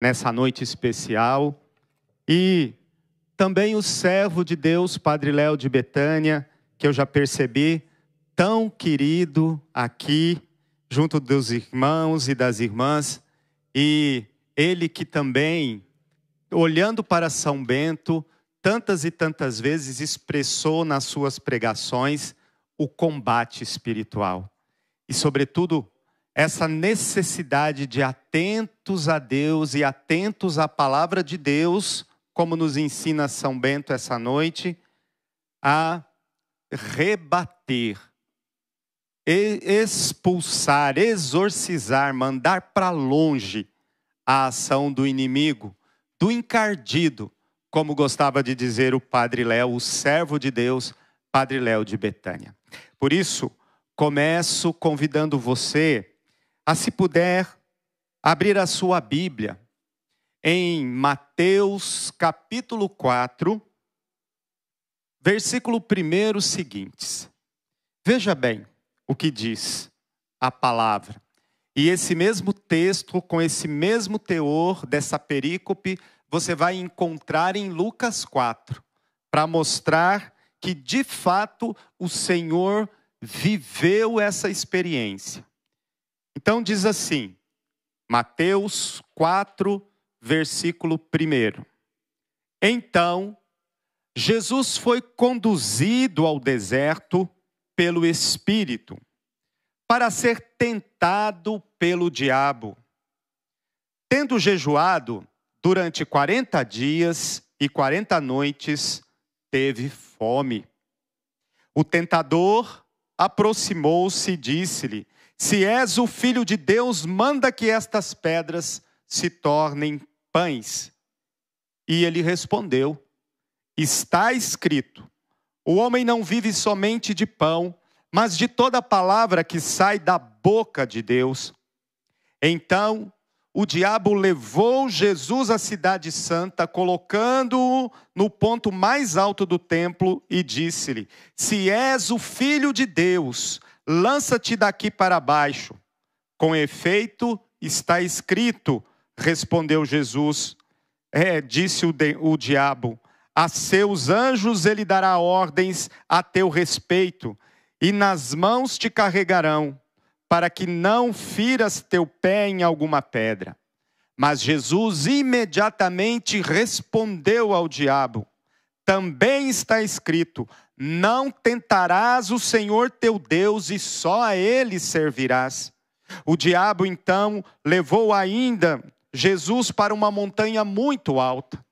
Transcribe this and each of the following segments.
nessa noite especial. E também o servo de Deus, Padre Léo de Betânia, que eu já percebi, tão querido aqui, junto dos irmãos e das irmãs, e ele que também, olhando para São Bento, tantas e tantas vezes expressou nas suas pregações o combate espiritual. E, sobretudo, essa necessidade de atentos a Deus e atentos à palavra de Deus, como nos ensina São Bento essa noite, a rebater, expulsar, exorcizar, mandar para longe a ação do inimigo, do encardido, como gostava de dizer o Padre Léo, o servo de Deus, Padre Léo de Betânia. Por isso, começo convidando você a ah, se puder abrir a sua Bíblia em Mateus capítulo 4, versículo 1 seguintes. Veja bem o que diz a palavra. E esse mesmo texto, com esse mesmo teor dessa perícope, você vai encontrar em Lucas 4, para mostrar que de fato o Senhor viveu essa experiência. Então diz assim, Mateus 4, versículo 1. Então, Jesus foi conduzido ao deserto pelo Espírito para ser tentado pelo diabo. Tendo jejuado durante 40 dias e 40 noites, teve fome. O tentador aproximou-se e disse-lhe: se és o filho de Deus, manda que estas pedras se tornem pães. E ele respondeu: Está escrito: O homem não vive somente de pão, mas de toda palavra que sai da boca de Deus. Então o diabo levou Jesus à Cidade Santa, colocando-o no ponto mais alto do templo e disse-lhe: Se és o filho de Deus, Lança-te daqui para baixo. Com efeito, está escrito, respondeu Jesus. É, disse o, de, o diabo, a seus anjos ele dará ordens a teu respeito, e nas mãos te carregarão, para que não firas teu pé em alguma pedra. Mas Jesus imediatamente respondeu ao diabo: Também está escrito: não tentarás o Senhor teu Deus e só a ele servirás. O diabo então levou ainda Jesus para uma montanha muito alta,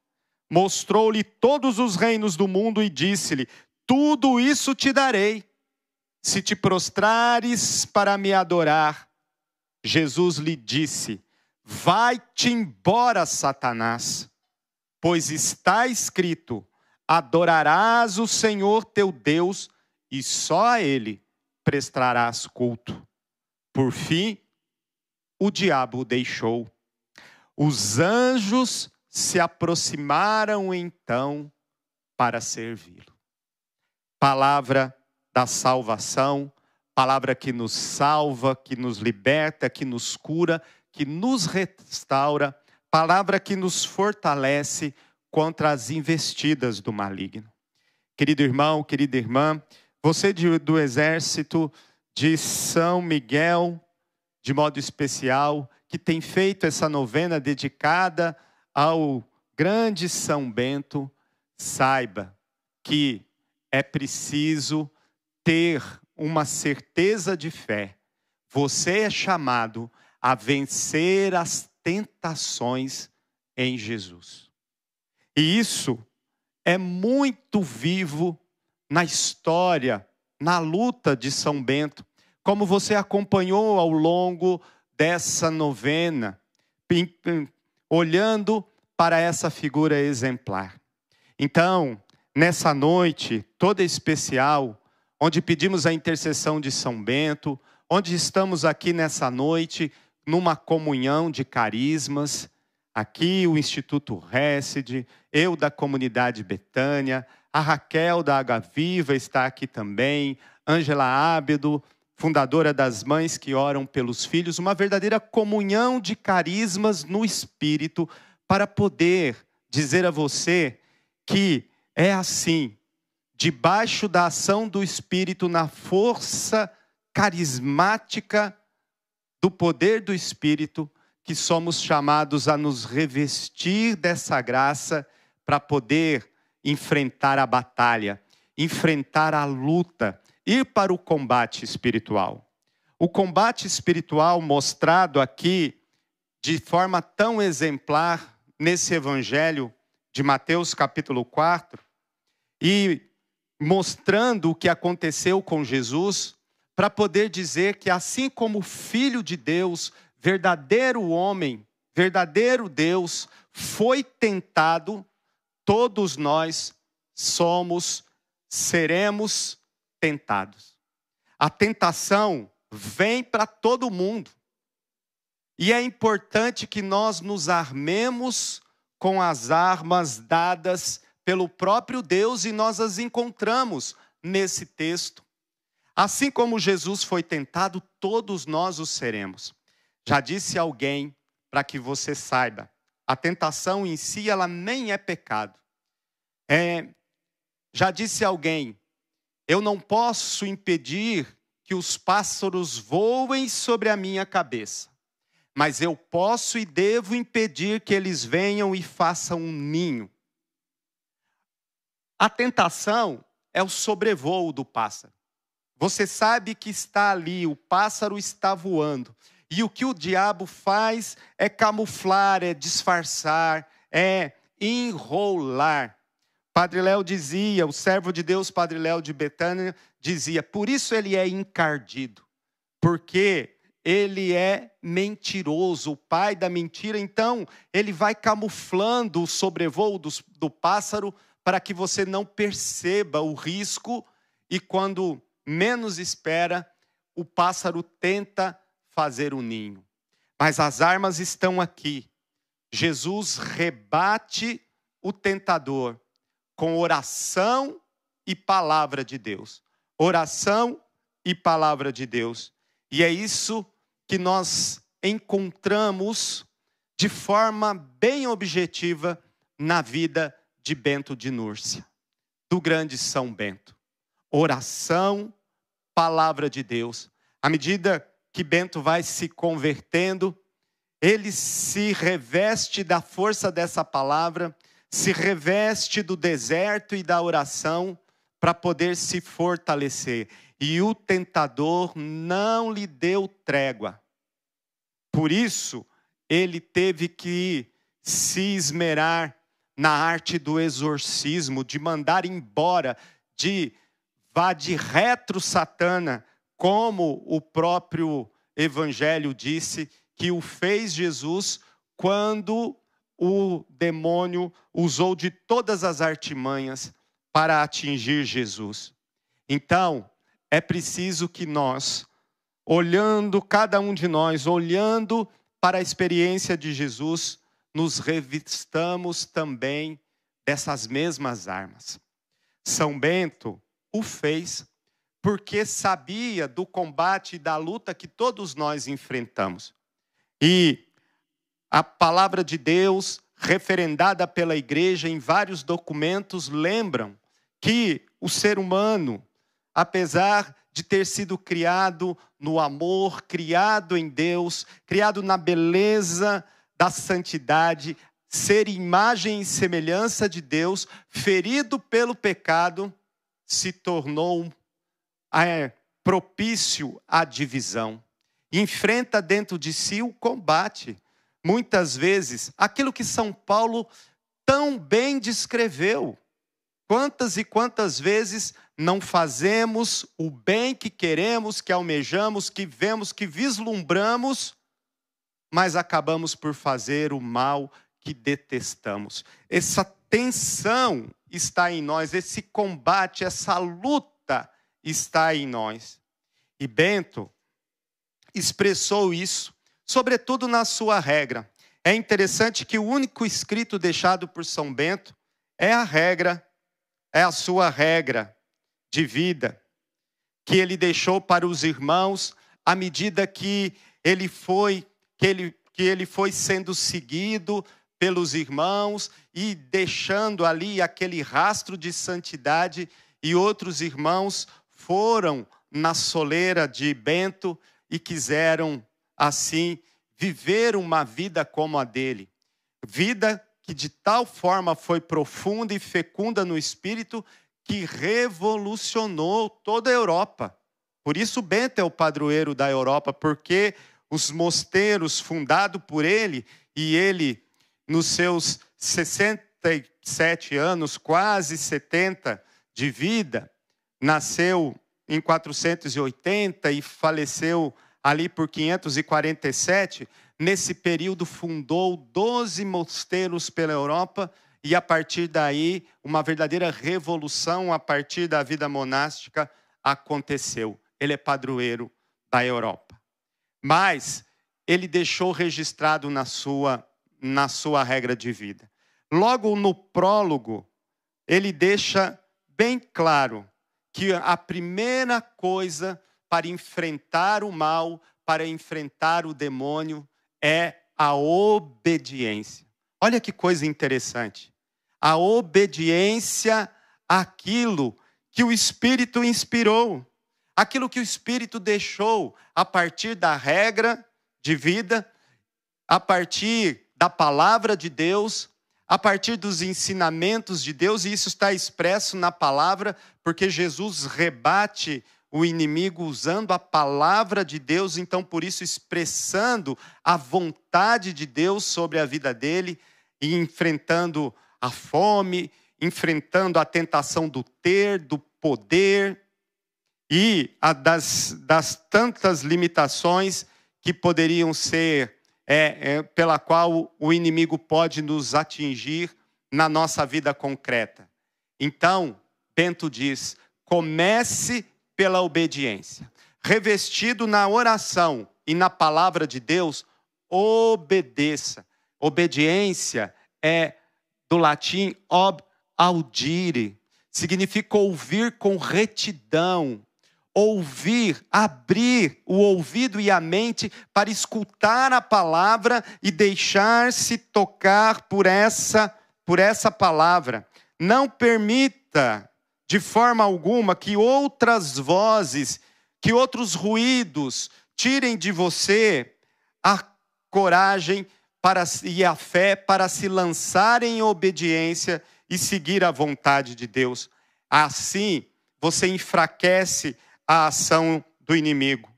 mostrou-lhe todos os reinos do mundo e disse-lhe: Tudo isso te darei, se te prostrares para me adorar. Jesus lhe disse: Vai-te embora, Satanás, pois está escrito: Adorarás o Senhor teu Deus e só a ele prestarás culto. Por fim, o diabo o deixou. Os anjos se aproximaram então para servi-lo. Palavra da salvação, palavra que nos salva, que nos liberta, que nos cura, que nos restaura, palavra que nos fortalece, contra as investidas do maligno. Querido irmão, querida irmã, você do exército de São Miguel, de modo especial, que tem feito essa novena dedicada ao grande São Bento, saiba que é preciso ter uma certeza de fé. Você é chamado a vencer as tentações em Jesus. E isso é muito vivo na história, na luta de São Bento, como você acompanhou ao longo dessa novena, olhando para essa figura exemplar. Então, nessa noite toda especial, onde pedimos a intercessão de São Bento, onde estamos aqui nessa noite numa comunhão de carismas, Aqui o Instituto Resid, eu da comunidade Betânia, a Raquel da Água Viva está aqui também, Ângela Ábedo, fundadora das Mães que Oram pelos Filhos, uma verdadeira comunhão de carismas no espírito para poder dizer a você que é assim, debaixo da ação do espírito, na força carismática do poder do espírito, que somos chamados a nos revestir dessa graça para poder enfrentar a batalha, enfrentar a luta, ir para o combate espiritual. O combate espiritual mostrado aqui de forma tão exemplar nesse evangelho de Mateus capítulo 4 e mostrando o que aconteceu com Jesus para poder dizer que assim como o filho de Deus verdadeiro homem, verdadeiro Deus, foi tentado, todos nós somos, seremos tentados. A tentação vem para todo mundo. E é importante que nós nos armemos com as armas dadas pelo próprio Deus e nós as encontramos nesse texto. Assim como Jesus foi tentado, todos nós o seremos. Já disse alguém para que você saiba, a tentação em si ela nem é pecado. É, já disse alguém, eu não posso impedir que os pássaros voem sobre a minha cabeça, mas eu posso e devo impedir que eles venham e façam um ninho. A tentação é o sobrevoo do pássaro. Você sabe que está ali, o pássaro está voando, e o que o diabo faz é camuflar, é disfarçar, é enrolar. Padre Léo dizia, o servo de Deus, Padre Léo de Betânia, dizia: por isso ele é encardido, porque ele é mentiroso, o pai da mentira. Então, ele vai camuflando o sobrevoo do, do pássaro para que você não perceba o risco e, quando menos espera, o pássaro tenta fazer o um ninho. Mas as armas estão aqui. Jesus rebate o tentador com oração e palavra de Deus. Oração e palavra de Deus. E é isso que nós encontramos de forma bem objetiva na vida de Bento de Núrcia, do grande São Bento. Oração, palavra de Deus. À medida que Bento vai se convertendo, ele se reveste da força dessa palavra, se reveste do deserto e da oração para poder se fortalecer. E o tentador não lhe deu trégua. Por isso, ele teve que se esmerar na arte do exorcismo, de mandar embora, de vá de retro Satana como o próprio Evangelho disse que o fez Jesus quando o demônio usou de todas as artimanhas para atingir Jesus. Então, é preciso que nós, olhando cada um de nós, olhando para a experiência de Jesus, nos revistamos também dessas mesmas armas. São Bento o fez porque sabia do combate e da luta que todos nós enfrentamos. E a palavra de Deus, referendada pela igreja em vários documentos, lembram que o ser humano, apesar de ter sido criado no amor, criado em Deus, criado na beleza da santidade, ser imagem e semelhança de Deus, ferido pelo pecado, se tornou é propício à divisão, enfrenta dentro de si o combate. Muitas vezes, aquilo que São Paulo tão bem descreveu. Quantas e quantas vezes não fazemos o bem que queremos, que almejamos, que vemos, que vislumbramos, mas acabamos por fazer o mal que detestamos. Essa tensão está em nós, esse combate, essa luta está em nós. E Bento expressou isso, sobretudo na sua regra. É interessante que o único escrito deixado por São Bento é a regra, é a sua regra de vida, que ele deixou para os irmãos à medida que ele foi, que ele, que ele foi sendo seguido pelos irmãos e deixando ali aquele rastro de santidade e outros irmãos foram na soleira de Bento e quiseram, assim, viver uma vida como a dele. Vida que de tal forma foi profunda e fecunda no espírito que revolucionou toda a Europa. Por isso, Bento é o padroeiro da Europa, porque os mosteiros fundados por ele e ele, nos seus 67 anos, quase 70 de vida, nasceu em 480 e faleceu ali por 547, nesse período fundou 12 mosteiros pela Europa e a partir daí uma verdadeira revolução a partir da vida monástica aconteceu. Ele é padroeiro da Europa. Mas ele deixou registrado na sua na sua regra de vida. Logo no prólogo, ele deixa bem claro que a primeira coisa para enfrentar o mal, para enfrentar o demônio, é a obediência. Olha que coisa interessante. A obediência àquilo que o Espírito inspirou, aquilo que o Espírito deixou a partir da regra de vida, a partir da palavra de Deus, a partir dos ensinamentos de Deus, e isso está expresso na palavra, porque Jesus rebate o inimigo usando a palavra de Deus, então por isso expressando a vontade de Deus sobre a vida dele e enfrentando a fome, enfrentando a tentação do ter, do poder e das, das tantas limitações que poderiam ser é, é, pela qual o inimigo pode nos atingir na nossa vida concreta. Então, Bento diz: comece pela obediência. Revestido na oração e na palavra de Deus, obedeça. Obediência é do latim ob audire, significa ouvir com retidão, ouvir, abrir o ouvido e a mente para escutar a palavra e deixar-se tocar por essa por essa palavra. Não permita de forma alguma que outras vozes, que outros ruídos tirem de você a coragem para, e a fé para se lançar em obediência e seguir a vontade de Deus. Assim, você enfraquece à ação do inimigo.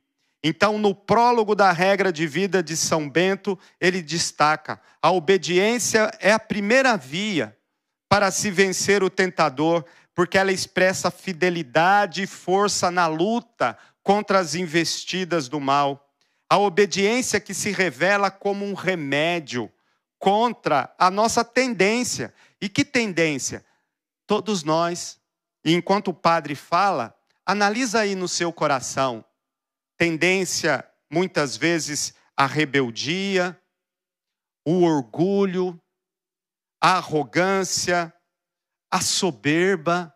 Então, no prólogo da regra de vida de São Bento, ele destaca: a obediência é a primeira via para se vencer o tentador, porque ela expressa fidelidade e força na luta contra as investidas do mal. A obediência que se revela como um remédio contra a nossa tendência. E que tendência? Todos nós. E enquanto o padre fala, Analisa aí no seu coração tendência muitas vezes à rebeldia, o orgulho, a arrogância, a soberba,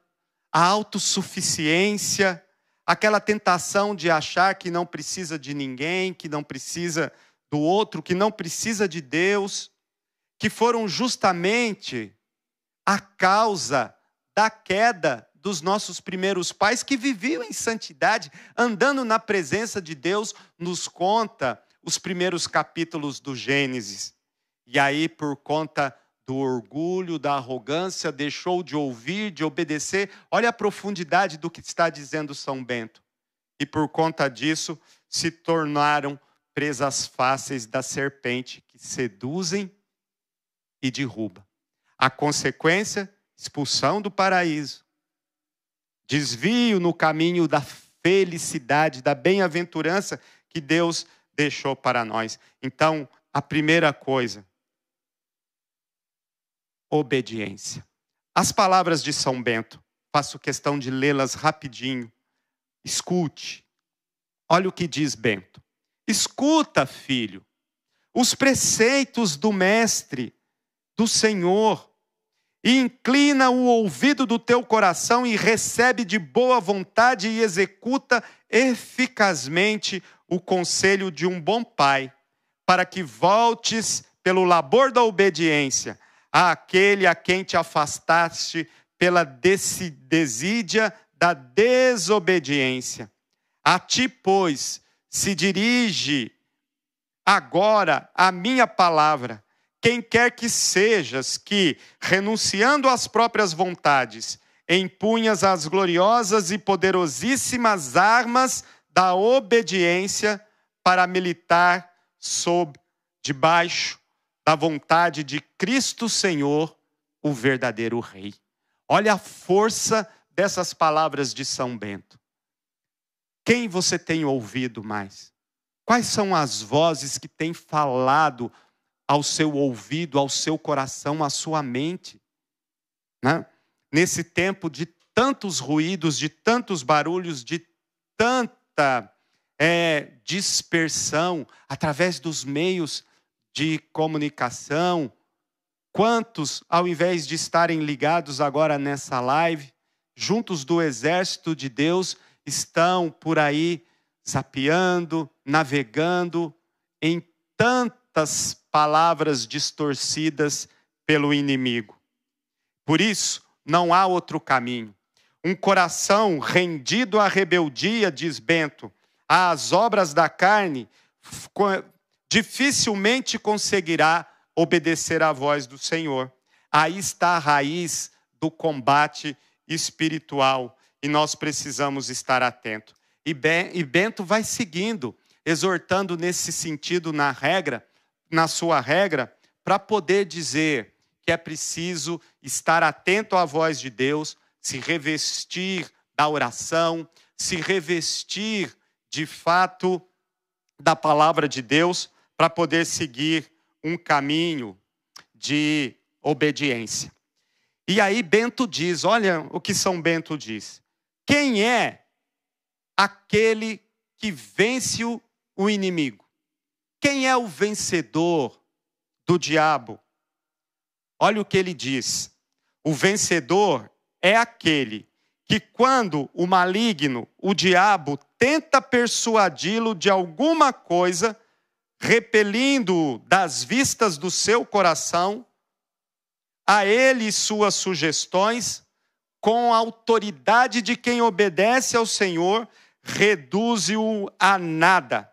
a autossuficiência, aquela tentação de achar que não precisa de ninguém, que não precisa do outro, que não precisa de Deus, que foram justamente a causa da queda dos nossos primeiros pais que viviam em santidade, andando na presença de Deus, nos conta os primeiros capítulos do Gênesis. E aí, por conta do orgulho, da arrogância, deixou de ouvir, de obedecer. Olha a profundidade do que está dizendo São Bento. E por conta disso, se tornaram presas fáceis da serpente que seduzem e derruba. A consequência, expulsão do paraíso, desvio no caminho da felicidade, da bem-aventurança que Deus deixou para nós. Então, a primeira coisa, obediência. As palavras de São Bento, faço questão de lê-las rapidinho. Escute. Olha o que diz Bento. Escuta, filho, os preceitos do Mestre, do Senhor, Inclina o ouvido do teu coração e recebe de boa vontade e executa eficazmente o conselho de um bom pai, para que voltes pelo labor da obediência àquele a quem te afastaste pela desídia da desobediência. A ti, pois, se dirige agora a minha palavra quem quer que sejas que, renunciando às próprias vontades, empunhas as gloriosas e poderosíssimas armas da obediência para militar sob, debaixo da vontade de Cristo Senhor, o verdadeiro Rei. Olha a força dessas palavras de São Bento. Quem você tem ouvido mais? Quais são as vozes que têm falado ao seu ouvido, ao seu coração, à sua mente. Né? Nesse tempo de tantos ruídos, de tantos barulhos, de tanta é, dispersão através dos meios de comunicação, quantos, ao invés de estarem ligados agora nessa live, juntos do exército de Deus, estão por aí zapeando, navegando em tantas palavras distorcidas pelo inimigo. Por isso, não há outro caminho. Um coração rendido à rebeldia, diz Bento, às obras da carne, dificilmente conseguirá obedecer à voz do Senhor. Aí está a raiz do combate espiritual e nós precisamos estar atentos. E Bento vai seguindo, exortando nesse sentido na regra, na sua regra para poder dizer que é preciso estar atento à voz de Deus, se revestir da oração, se revestir de fato da palavra de Deus para poder seguir um caminho de obediência. E aí Bento diz, olha o que São Bento diz. Quem é aquele que vence o inimigo? Quem é o vencedor do diabo? Olha o que ele diz. O vencedor é aquele que, quando o maligno, o diabo, tenta persuadi-lo de alguma coisa, repelindo-o das vistas do seu coração, a ele e suas sugestões, com a autoridade de quem obedece ao Senhor, reduz o a nada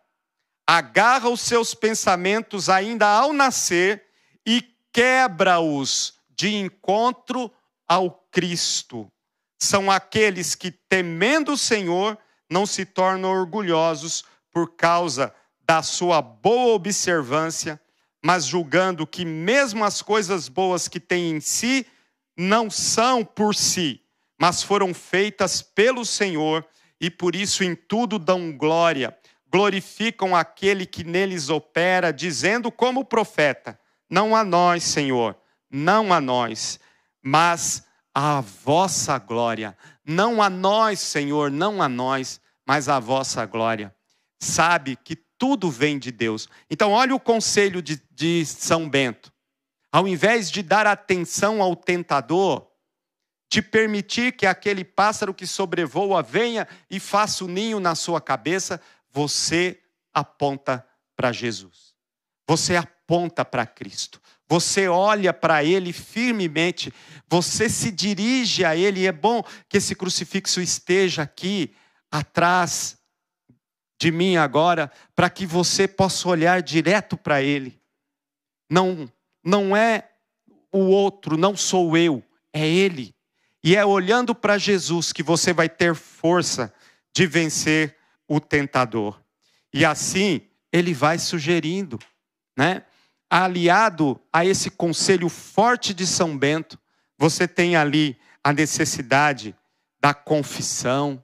agarra os seus pensamentos ainda ao nascer e quebra-os de encontro ao Cristo. São aqueles que, temendo o Senhor, não se tornam orgulhosos por causa da sua boa observância, mas julgando que mesmo as coisas boas que têm em si não são por si, mas foram feitas pelo Senhor e por isso em tudo dão glória, glorificam aquele que neles opera, dizendo como profeta: Não a nós, Senhor, não a nós, mas a vossa glória. Não a nós, Senhor, não a nós, mas a vossa glória. Sabe que tudo vem de Deus. Então, olha o conselho de, de São Bento. Ao invés de dar atenção ao tentador, de permitir que aquele pássaro que sobrevoa venha e faça o ninho na sua cabeça, você aponta para Jesus. Você aponta para Cristo. Você olha para Ele firmemente. Você se dirige a Ele. E é bom que esse crucifixo esteja aqui atrás de mim agora, para que você possa olhar direto para Ele. Não, não é o outro, não sou eu, é Ele. E é olhando para Jesus que você vai ter força de vencer o tentador. E assim ele vai sugerindo, né? Aliado a esse conselho forte de São Bento, você tem ali a necessidade da confissão,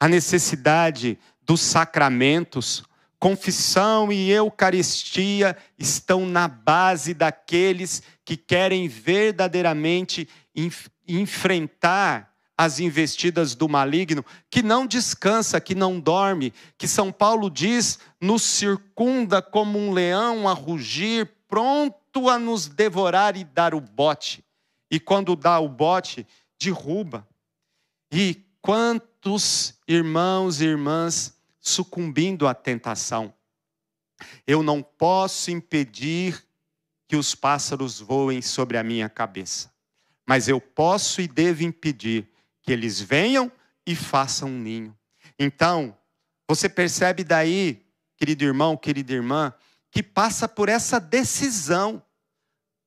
a necessidade dos sacramentos. Confissão e Eucaristia estão na base daqueles que querem verdadeiramente enfrentar as investidas do maligno, que não descansa, que não dorme, que São Paulo diz, nos circunda como um leão a rugir, pronto a nos devorar e dar o bote. E quando dá o bote, derruba. E quantos irmãos e irmãs sucumbindo à tentação. Eu não posso impedir que os pássaros voem sobre a minha cabeça, mas eu posso e devo impedir que eles venham e façam um ninho. Então, você percebe daí, querido irmão, querida irmã, que passa por essa decisão.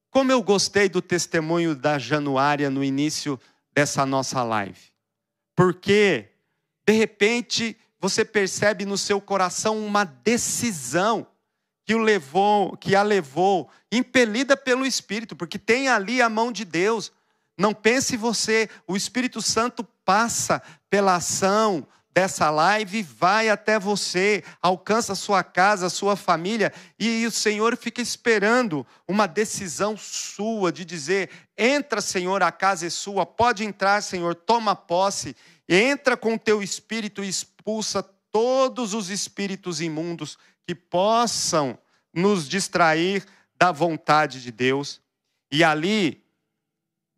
Como eu gostei do testemunho da Januária no início dessa nossa live. Porque, de repente, você percebe no seu coração uma decisão que, o levou, que a levou, impelida pelo Espírito, porque tem ali a mão de Deus, não pense você, o Espírito Santo passa pela ação dessa live, vai até você, alcança sua casa, sua família, e o Senhor fica esperando uma decisão sua de dizer: entra, Senhor, a casa é sua, pode entrar, Senhor, toma posse, entra com o teu espírito e expulsa todos os espíritos imundos que possam nos distrair da vontade de Deus. E ali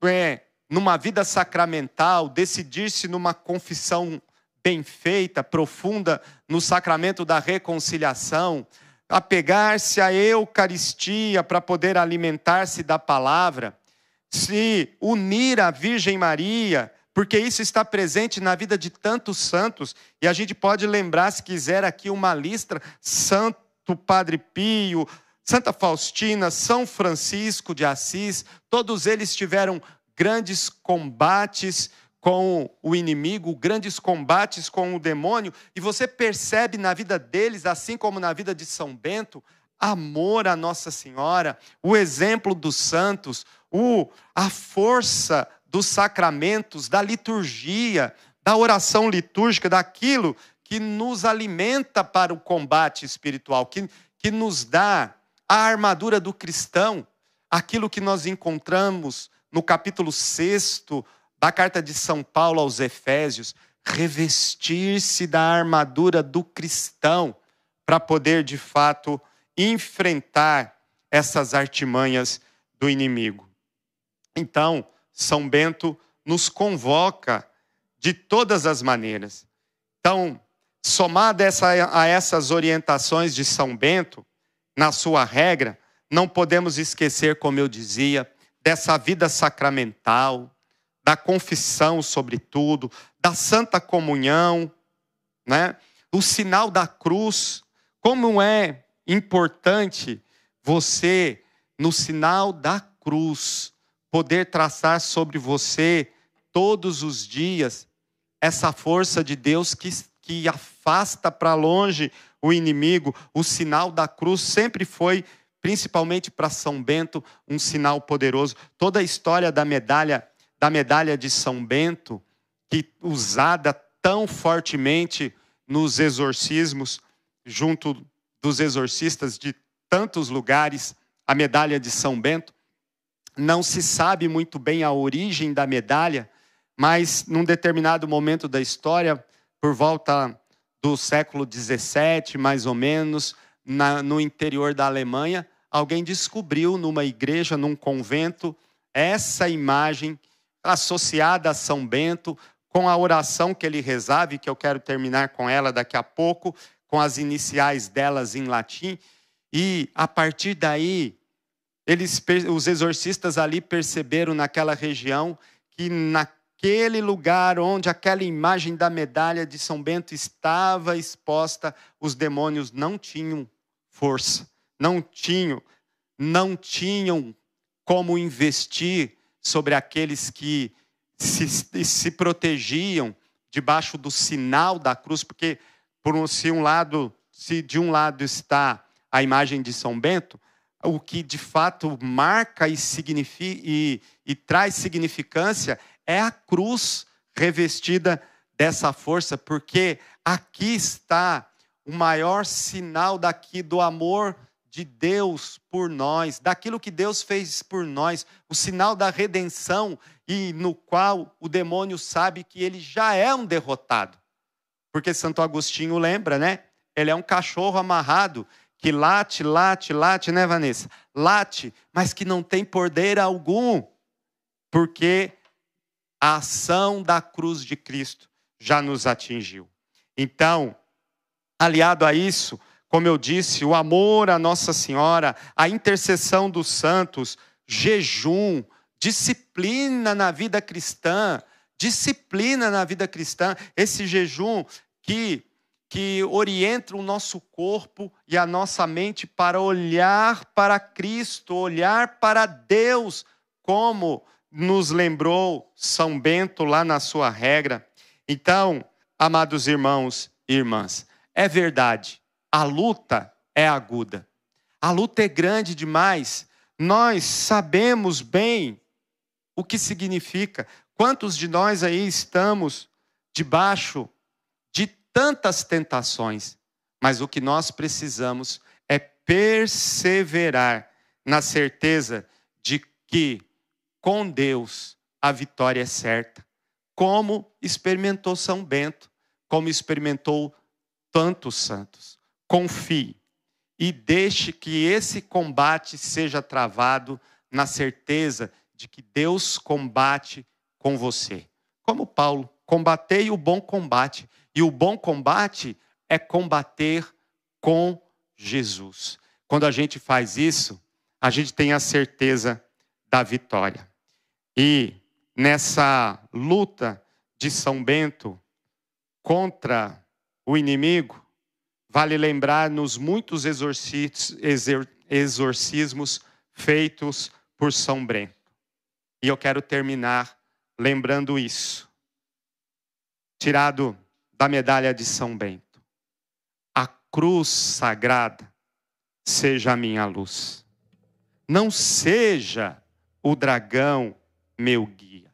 é, numa vida sacramental, decidir-se numa confissão bem feita, profunda, no sacramento da reconciliação, apegar-se à Eucaristia para poder alimentar-se da palavra, se unir à Virgem Maria, porque isso está presente na vida de tantos santos, e a gente pode lembrar, se quiser, aqui uma lista: Santo Padre Pio, Santa Faustina, São Francisco de Assis, todos eles tiveram grandes combates com o inimigo, grandes combates com o demônio, e você percebe na vida deles, assim como na vida de São Bento, amor à Nossa Senhora, o exemplo dos santos, o, a força dos sacramentos, da liturgia, da oração litúrgica, daquilo que nos alimenta para o combate espiritual, que, que nos dá a armadura do cristão, aquilo que nós encontramos no capítulo 6 da carta de São Paulo aos Efésios, revestir-se da armadura do cristão para poder de fato enfrentar essas artimanhas do inimigo. Então, São Bento nos convoca de todas as maneiras. Então, somada essa, a essas orientações de São Bento, na sua regra, não podemos esquecer, como eu dizia, dessa vida sacramental, da confissão, sobretudo, da santa comunhão, né? O sinal da cruz, como é importante você no sinal da cruz poder traçar sobre você todos os dias essa força de Deus que, que afasta para longe o inimigo, o sinal da cruz sempre foi, principalmente para São Bento, um sinal poderoso. Toda a história da medalha, da medalha de São Bento, que usada tão fortemente nos exorcismos, junto dos exorcistas de tantos lugares, a medalha de São Bento. Não se sabe muito bem a origem da medalha, mas num determinado momento da história, por volta do século 17, mais ou menos, na, no interior da Alemanha, alguém descobriu numa igreja, num convento, essa imagem associada a São Bento, com a oração que ele rezava, e que eu quero terminar com ela daqui a pouco, com as iniciais delas em latim. E a partir daí, eles, os exorcistas ali perceberam naquela região que na, aquele lugar onde aquela imagem da medalha de São Bento estava exposta, os demônios não tinham força, não tinham, não tinham como investir sobre aqueles que se, se protegiam debaixo do sinal da cruz, porque por um, se um lado, se de um lado está a imagem de São Bento, o que de fato marca e, significa, e, e traz significância é a cruz revestida dessa força, porque aqui está o maior sinal daqui do amor de Deus por nós, daquilo que Deus fez por nós, o sinal da redenção e no qual o demônio sabe que ele já é um derrotado. Porque Santo Agostinho lembra, né? Ele é um cachorro amarrado que late, late, late, né, Vanessa? Late, mas que não tem poder algum, porque a ação da cruz de Cristo já nos atingiu. Então, aliado a isso, como eu disse, o amor à Nossa Senhora, a intercessão dos santos, jejum, disciplina na vida cristã, disciplina na vida cristã, esse jejum que que orienta o nosso corpo e a nossa mente para olhar para Cristo, olhar para Deus como nos lembrou São Bento lá na sua regra. Então, amados irmãos e irmãs, é verdade, a luta é aguda. A luta é grande demais. Nós sabemos bem o que significa. Quantos de nós aí estamos debaixo de tantas tentações? Mas o que nós precisamos é perseverar na certeza de que com Deus a vitória é certa. Como experimentou São Bento, como experimentou tantos santos. Confie e deixe que esse combate seja travado na certeza de que Deus combate com você. Como Paulo, combatei o bom combate. E o bom combate é combater com Jesus. Quando a gente faz isso, a gente tem a certeza da vitória. E nessa luta de São Bento contra o inimigo, vale lembrar nos muitos exorcismos feitos por São Bento. E eu quero terminar lembrando isso. Tirado da medalha de São Bento. A cruz sagrada seja a minha luz. Não seja o dragão meu guia.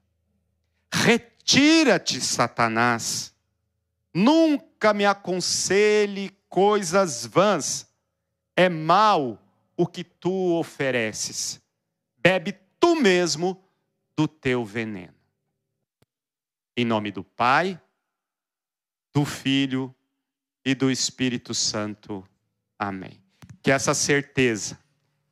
Retira-te, Satanás. Nunca me aconselhe coisas vãs. É mal o que tu ofereces. Bebe tu mesmo do teu veneno. Em nome do Pai, do Filho e do Espírito Santo. Amém. Que essa certeza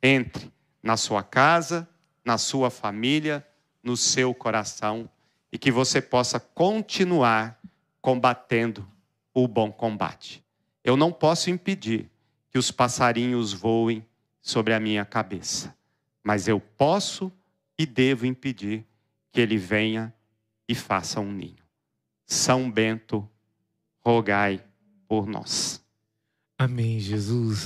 entre na sua casa, na sua família no seu coração e que você possa continuar combatendo o bom combate. Eu não posso impedir que os passarinhos voem sobre a minha cabeça, mas eu posso e devo impedir que ele venha e faça um ninho. São Bento, rogai por nós. Amém, Jesus.